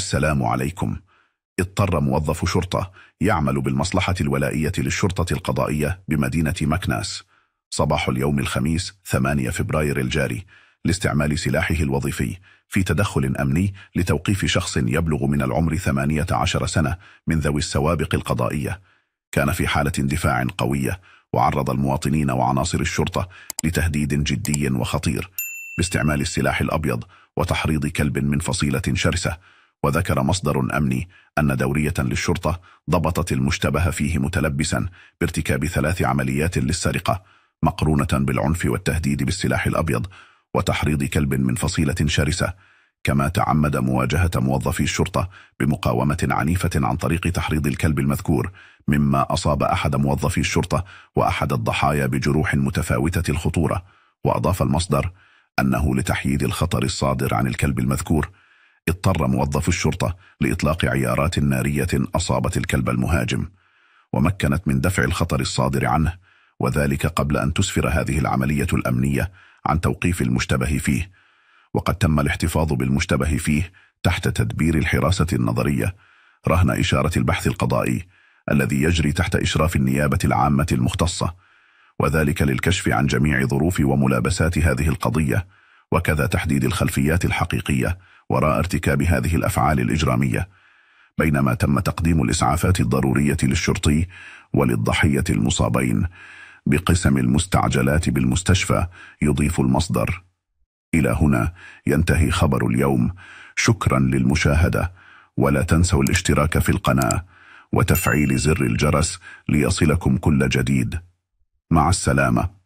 السلام عليكم اضطر موظف شرطة يعمل بالمصلحة الولائية للشرطة القضائية بمدينة مكناس صباح اليوم الخميس 8 فبراير الجاري لاستعمال سلاحه الوظيفي في تدخل أمني لتوقيف شخص يبلغ من العمر 18 سنة من ذوي السوابق القضائية كان في حالة اندفاع قوية وعرض المواطنين وعناصر الشرطة لتهديد جدي وخطير باستعمال السلاح الأبيض وتحريض كلب من فصيلة شرسة وذكر مصدر أمني أن دورية للشرطة ضبطت المشتبه فيه متلبسا بارتكاب ثلاث عمليات للسرقة مقرونة بالعنف والتهديد بالسلاح الأبيض وتحريض كلب من فصيلة شرسة كما تعمد مواجهة موظفي الشرطة بمقاومة عنيفة عن طريق تحريض الكلب المذكور مما أصاب أحد موظفي الشرطة وأحد الضحايا بجروح متفاوتة الخطورة وأضاف المصدر أنه لتحييد الخطر الصادر عن الكلب المذكور اضطر موظف الشرطة لإطلاق عيارات نارية أصابت الكلب المهاجم ومكنت من دفع الخطر الصادر عنه وذلك قبل أن تسفر هذه العملية الأمنية عن توقيف المشتبه فيه وقد تم الاحتفاظ بالمشتبه فيه تحت تدبير الحراسة النظرية رهن إشارة البحث القضائي الذي يجري تحت إشراف النيابة العامة المختصة وذلك للكشف عن جميع ظروف وملابسات هذه القضية وكذا تحديد الخلفيات الحقيقية وراء ارتكاب هذه الأفعال الإجرامية بينما تم تقديم الإسعافات الضرورية للشرطي وللضحية المصابين بقسم المستعجلات بالمستشفى يضيف المصدر إلى هنا ينتهي خبر اليوم شكرا للمشاهدة ولا تنسوا الاشتراك في القناة وتفعيل زر الجرس ليصلكم كل جديد مع السلامة